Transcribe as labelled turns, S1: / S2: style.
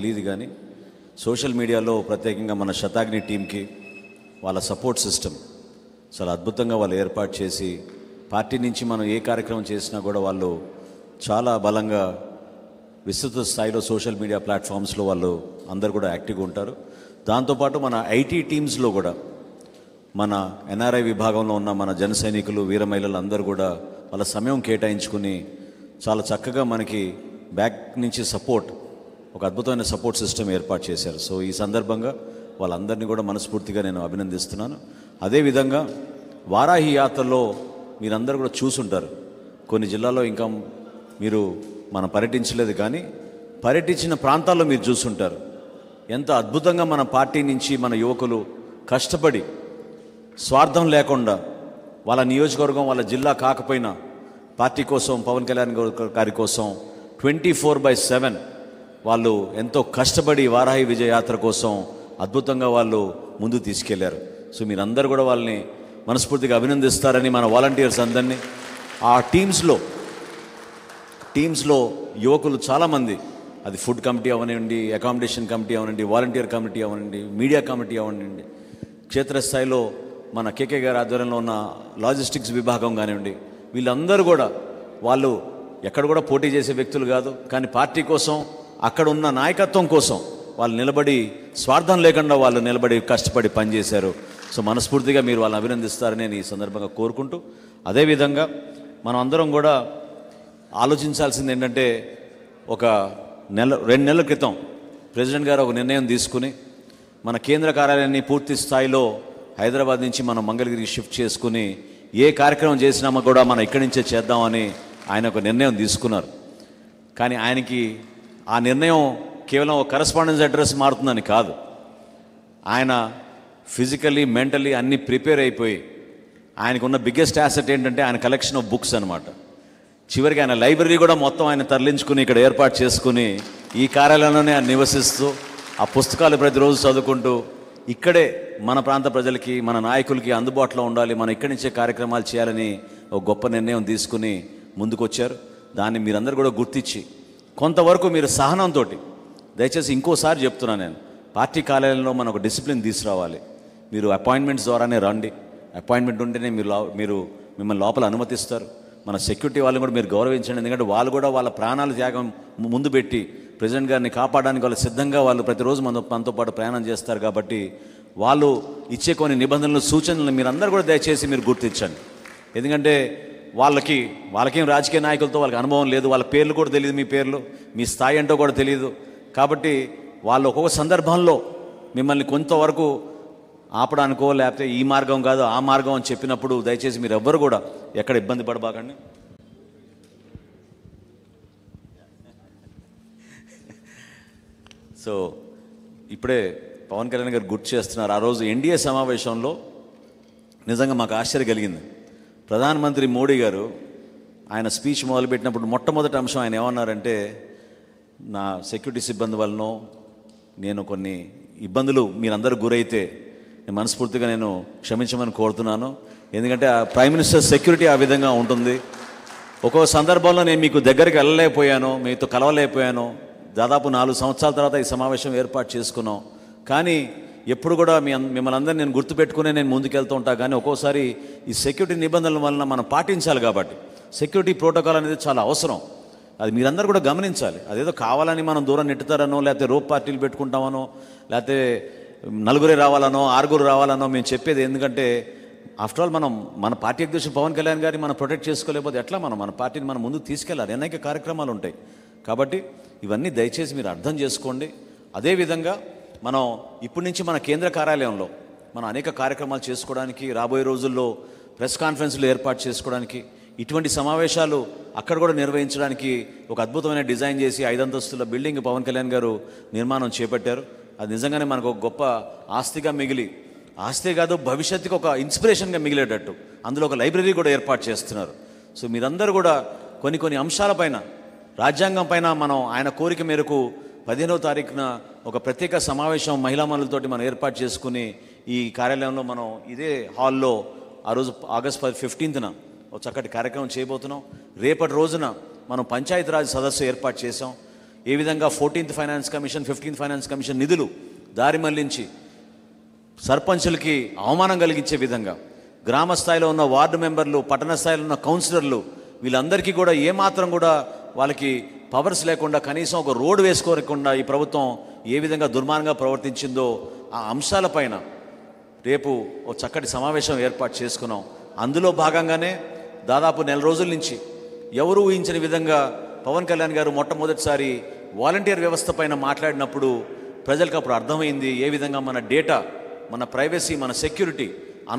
S1: తెలియదు కానీ సోషల్ మీడియాలో ప్రత్యేకంగా మన శతాగ్ని టీంకి వాళ్ళ సపోర్ట్ సిస్టమ్ చాలా అద్భుతంగా వాళ్ళు ఏర్పాటు చేసి పార్టీ నుంచి మనం ఏ కార్యక్రమం చేసినా కూడా వాళ్ళు చాలా బలంగా విస్తృత స్థాయిలో సోషల్ మీడియా ప్లాట్ఫామ్స్లో వాళ్ళు అందరు కూడా యాక్టివ్గా ఉంటారు దాంతోపాటు మన ఐటీ టీమ్స్లో కూడా మన ఎన్ఆర్ఐ విభాగంలో ఉన్న మన జన సైనికులు వీర మహిళలు అందరూ కూడా వాళ్ళ సమయం కేటాయించుకుని చాలా చక్కగా మనకి బ్యాక్ నుంచి సపోర్ట్ ఒక అద్భుతమైన సపోర్ట్ సిస్టమ్ ఏర్పాటు చేశారు సో ఈ సందర్భంగా వాళ్ళందరినీ కూడా మనస్ఫూర్తిగా నేను అభినందిస్తున్నాను అదేవిధంగా వారాహి యాత్రలో మీరందరూ కూడా చూసుంటారు కొన్ని జిల్లాల్లో ఇంకా మీరు మనం పర్యటించలేదు కానీ పర్యటించిన ప్రాంతాల్లో మీరు చూసుంటారు ఎంత అద్భుతంగా మన పార్టీ నుంచి మన యువకులు కష్టపడి స్వార్థం లేకుండా వాళ్ళ నియోజకవర్గం వాళ్ళ జిల్లా కాకపోయినా పార్టీ కోసం పవన్ కళ్యాణ్ గారి కోసం ట్వంటీ ఫోర్ బై సెవెన్ వాళ్ళు ఎంతో కష్టపడి వారాహి విజయయాత్ర కోసం అద్భుతంగా వాళ్ళు ముందు తీసుకెళ్లారు సో మీరందరూ కూడా వాళ్ళని మనస్ఫూర్తిగా అభినందిస్తారని మన వాలంటీర్స్ అందరినీ ఆ టీమ్స్లో టీమ్స్లో యువకులు చాలామంది అది ఫుడ్ కమిటీ అవనివ్వండి అకామిడేషన్ కమిటీ అవనండి వాలంటీర్ కమిటీ అవనండి మీడియా కమిటీ అవనండి క్షేత్రస్థాయిలో మన కేకే గారి ఆధ్వర్యంలో ఉన్న లాజిస్టిక్స్ విభాగం కానివ్వండి వీళ్ళందరూ కూడా వాళ్ళు ఎక్కడ కూడా పోటీ చేసే వ్యక్తులు కాదు కానీ పార్టీ కోసం అక్కడ ఉన్న నాయకత్వం కోసం వాళ్ళు నిలబడి స్వార్థం లేకుండా వాళ్ళు నిలబడి కష్టపడి పనిచేశారు సో మనస్ఫూర్తిగా మీరు వాళ్ళని అభినందిస్తారని నేను ఈ సందర్భంగా కోరుకుంటూ అదేవిధంగా మనం అందరం కూడా ఆలోచించాల్సింది ఏంటంటే ఒక నెల రెండు నెలల క్రితం ప్రెసిడెంట్ గారు ఒక నిర్ణయం తీసుకుని మన కేంద్ర కార్యాలయాన్ని పూర్తి స్థాయిలో హైదరాబాద్ నుంచి మనం మంగళగిరికి షిఫ్ట్ చేసుకుని ఏ కార్యక్రమం చేసినామో కూడా మనం ఇక్కడి నుంచే చేద్దామని ఆయన ఒక నిర్ణయం తీసుకున్నారు కానీ ఆయనకి ఆ నిర్ణయం కేవలం ఒక కరస్పాండెన్స్ అడ్రస్ మారుతుందని కాదు ఆయన ఫిజికలీ మెంటలీ అన్నీ ప్రిపేర్ అయిపోయి ఆయనకున్న బిగ్గెస్ట్ యాసెట్ ఏంటంటే ఆయన కలెక్షన్ ఆఫ్ బుక్స్ అనమాట చివరికి ఆయన లైబ్రరీ కూడా మొత్తం ఆయన తరలించుకుని ఇక్కడ ఏర్పాటు చేసుకుని ఈ కార్యాలయంలోనే ఆయన నివసిస్తూ ఆ పుస్తకాలు ప్రతిరోజు చదువుకుంటూ ఇక్కడే మన ప్రాంత ప్రజలకి మన నాయకులకి అందుబాటులో ఉండాలి మనం ఇక్కడి నుంచే కార్యక్రమాలు చేయాలని ఒక గొప్ప నిర్ణయం తీసుకుని ముందుకొచ్చారు దాన్ని మీరందరూ కూడా గుర్తించి కొంతవరకు మీరు సహనంతో దయచేసి ఇంకోసారి చెప్తున్నాను నేను పార్టీ కార్యాలయంలో మనం ఒక డిసిప్లిన్ తీసుకురావాలి మీరు అపాయింట్మెంట్స్ ద్వారానే రండి అపాయింట్మెంట్ ఉంటేనే మీరు మీరు మిమ్మల్ని లోపల అనుమతిస్తారు మన సెక్యూరిటీ వాళ్ళని కూడా మీరు గౌరవించండి ఎందుకంటే వాళ్ళు కూడా వాళ్ళ ప్రాణాలు త్యాగం ముందు పెట్టి ప్రెసిడెంట్ గారిని కాపాడడానికి వాళ్ళు సిద్ధంగా వాళ్ళు ప్రతిరోజు మన మనతో పాటు ప్రయాణం చేస్తారు కాబట్టి వాళ్ళు ఇచ్చే కొన్ని నిబంధనలు సూచనలు మీరందరూ కూడా దయచేసి మీరు గుర్తించండి ఎందుకంటే వాళ్ళకి వాళ్ళకేం రాజకీయ నాయకులతో వాళ్ళకి అనుభవం లేదు వాళ్ళ పేర్లు కూడా తెలియదు మీ పేర్లు మీ స్థాయి ఏంటో కూడా తెలియదు కాబట్టి వాళ్ళు ఒక్కొక్క సందర్భంలో మిమ్మల్ని కొంతవరకు ఆపడానికో లేకపోతే ఈ మార్గం కాదు ఆ మార్గం అని చెప్పినప్పుడు దయచేసి మీరు ఎవ్వరు కూడా ఎక్కడ ఇబ్బంది పడబాకండి సో ఇప్పుడే పవన్ కళ్యాణ్ గారు గుర్తు చేస్తున్నారు ఆ రోజు ఎన్డీఏ సమావేశంలో నిజంగా మాకు ఆశ్చర్య కలిగింది ప్రధానమంత్రి మోడీ గారు ఆయన స్పీచ్ మొదలుపెట్టినప్పుడు మొట్టమొదటి అంశం ఆయన ఏమన్నారంటే నా సెక్యూరిటీ సిబ్బంది వలనో నేను కొన్ని ఇబ్బందులు మీరందరూ గురైతే నేను మనస్ఫూర్తిగా నేను క్షమించమని కోరుతున్నాను ఎందుకంటే ఆ ప్రైమ్ మినిస్టర్ సెక్యూరిటీ ఆ విధంగా ఉంటుంది ఒక్కో సందర్భంలో నేను మీకు దగ్గరికి వెళ్ళలేకపోయాను మీతో కలవలేకపోయాను దాదాపు నాలుగు సంవత్సరాల తర్వాత ఈ సమావేశం ఏర్పాటు చేసుకున్నాం కానీ ఎప్పుడు కూడా మీ మిమ్మల్ని అందరినీ నేను గుర్తుపెట్టుకునే నేను ముందుకెళ్తూ ఉంటాను కానీ ఒక్కోసారి ఈ సెక్యూరిటీ నిబంధనల వలన మనం పాటించాలి కాబట్టి సెక్యూరిటీ ప్రోటోకాల్ అనేది చాలా అవసరం అది మీరందరూ కూడా గమనించాలి అదేదో కావాలని మనం దూరం నెట్టుతారనో లేకపోతే రోప్ పార్టీలు పెట్టుకుంటామనో లేకపోతే నలుగురే రావాలనో ఆరుగురు రావాలనో మేము చెప్పేది ఎందుకంటే ఆఫ్టర్ ఆల్ మనం మన పార్టీ అధ్యక్షుడు పవన్ కళ్యాణ్ గారిని మనం ప్రొటెక్ట్ చేసుకోలేకపోతే ఎట్లా మనం మన పార్టీని మనం ముందుకు తీసుకెళ్ళాలి అనేక కార్యక్రమాలు ఉంటాయి కాబట్టి ఇవన్నీ దయచేసి మీరు అర్థం చేసుకోండి అదేవిధంగా మనం ఇప్పటి నుంచి మన కేంద్ర కార్యాలయంలో మనం అనేక కార్యక్రమాలు చేసుకోవడానికి రాబోయే రోజుల్లో ప్రెస్ కాన్ఫరెన్స్లు ఏర్పాటు చేసుకోవడానికి ఇటువంటి సమావేశాలు అక్కడ కూడా నిర్వహించడానికి ఒక అద్భుతమైన డిజైన్ చేసి ఐదంతస్తుల బిల్డింగ్ పవన్ కళ్యాణ్ గారు నిర్మాణం చేపట్టారు అది నిజంగానే మనకు ఒక గొప్ప ఆస్తిగా మిగిలి ఆస్తే కాదు భవిష్యత్తుకి ఒక ఇన్స్పిరేషన్గా మిగిలేటట్టు అందులో ఒక లైబ్రరీ కూడా ఏర్పాటు చేస్తున్నారు సో మీరందరూ కూడా కొన్ని కొన్ని అంశాలపైన రాజ్యాంగం పైన మనం ఆయన కోరిక మేరకు పదిహేనవ తారీఖున ఒక ప్రత్యేక సమావేశం మహిళా మనులతోటి మనం ఏర్పాటు చేసుకుని ఈ కార్యాలయంలో మనం ఇదే హాల్లో ఆ రోజు ఆగస్ట్ పది ఫిఫ్టీన్త్న ఒక చక్కటి కార్యక్రమం చేయబోతున్నాం రేపటి రోజున మనం పంచాయతీరాజ్ సదస్సు ఏర్పాటు చేసాం ఏ విధంగా fourteenth finance commission fifteenth finance commission నిధులు దారి మళ్లించి సర్పంచులకి అవమానం కలిగించే విధంగా గ్రామ స్థాయిలో ఉన్న వార్డు మెంబర్లు పట్టణ స్థాయిలో ఉన్న కౌన్సిలర్లు వీళ్ళందరికీ కూడా ఏమాత్రం కూడా వాళ్ళకి పవర్స్ లేకుండా కనీసం ఒక రోడ్డు వేసుకోకుండా ఈ ప్రభుత్వం ఏ విధంగా దుర్మార్గంగా ప్రవర్తించిందో ఆ అంశాలపైన రేపు ఓ చక్కటి సమావేశం ఏర్పాటు చేసుకున్నాం అందులో భాగంగానే దాదాపు నెల రోజుల నుంచి ఎవరు ఊహించిన విధంగా పవన్ కళ్యాణ్ గారు మొట్టమొదటిసారి వాలంటీర్ వ్యవస్థ పైన మాట్లాడినప్పుడు ప్రజలకు అప్పుడు అర్థమైంది ఏ విధంగా మన డేటా మన ప్రైవసీ మన సెక్యూరిటీ